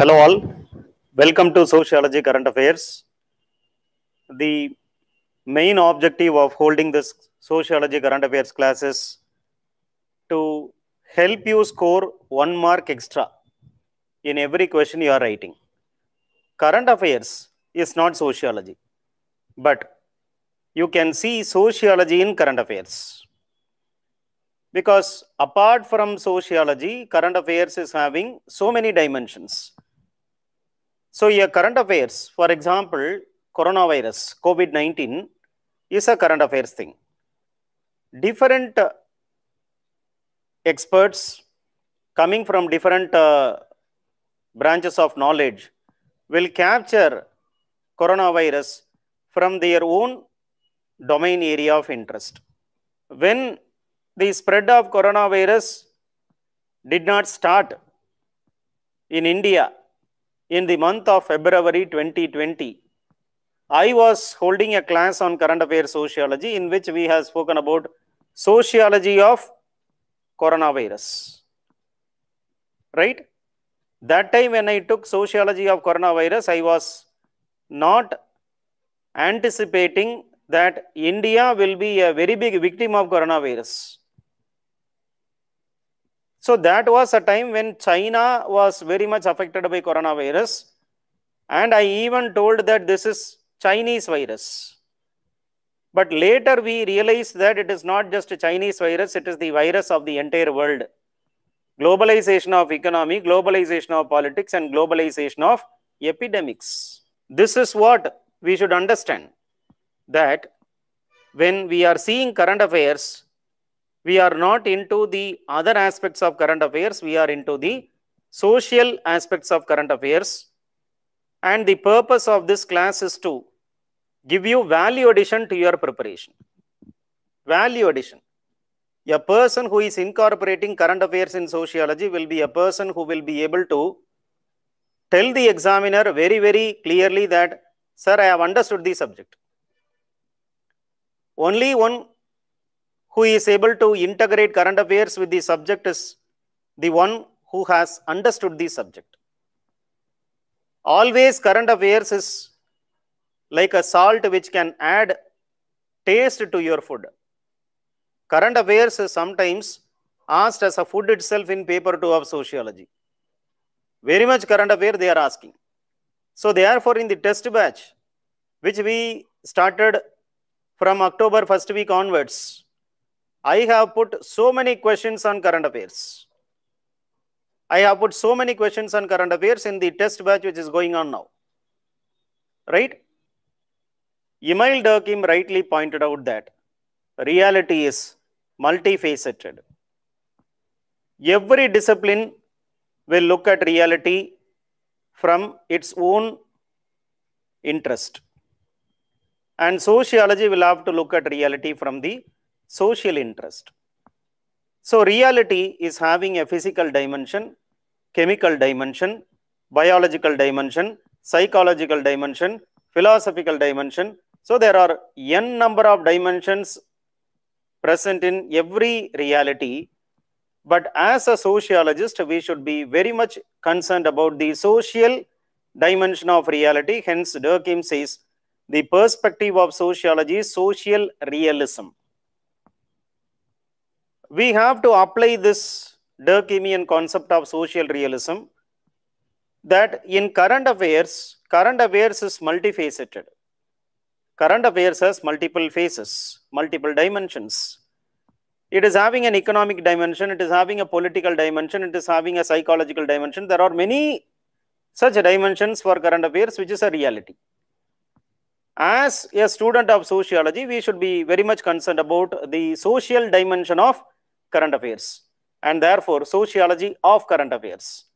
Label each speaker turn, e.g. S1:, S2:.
S1: Hello all. Welcome to Sociology Current Affairs. The main objective of holding this Sociology Current Affairs class is to help you score one mark extra in every question you are writing. Current Affairs is not sociology, but you can see sociology in current affairs. Because apart from sociology, current affairs is having so many dimensions so a current affairs, for example, coronavirus, COVID-19 is a current affairs thing. Different uh, experts coming from different uh, branches of knowledge will capture coronavirus from their own domain area of interest. When the spread of coronavirus did not start in India in the month of February 2020, I was holding a class on current affairs sociology in which we have spoken about sociology of coronavirus. Right? That time when I took sociology of coronavirus, I was not anticipating that India will be a very big victim of coronavirus. So that was a time when China was very much affected by coronavirus. And I even told that this is Chinese virus. But later we realized that it is not just a Chinese virus, it is the virus of the entire world. Globalization of economy, globalization of politics, and globalization of epidemics. This is what we should understand that when we are seeing current affairs, we are not into the other aspects of current affairs, we are into the social aspects of current affairs. And the purpose of this class is to give you value addition to your preparation. Value addition. A person who is incorporating current affairs in sociology will be a person who will be able to tell the examiner very, very clearly that, sir, I have understood the subject. Only one who is able to integrate current affairs with the subject is the one who has understood the subject. Always current affairs is like a salt which can add taste to your food. Current affairs is sometimes asked as a food itself in paper 2 of sociology. Very much current affair they are asking. So therefore in the test batch which we started from October first week onwards, I have put so many questions on current affairs. I have put so many questions on current affairs in the test batch which is going on now. Right? Emil Durkheim rightly pointed out that reality is multifaceted. Every discipline will look at reality from its own interest. And sociology will have to look at reality from the social interest. So reality is having a physical dimension, chemical dimension, biological dimension, psychological dimension, philosophical dimension. So there are n number of dimensions present in every reality. But as a sociologist, we should be very much concerned about the social dimension of reality. Hence, Durkheim says the perspective of sociology is social realism we have to apply this Durkheimian concept of social realism that in current affairs, current affairs is multifaceted. Current affairs has multiple faces, multiple dimensions. It is having an economic dimension, it is having a political dimension, it is having a psychological dimension. There are many such dimensions for current affairs, which is a reality. As a student of sociology, we should be very much concerned about the social dimension of current affairs and therefore sociology of current affairs.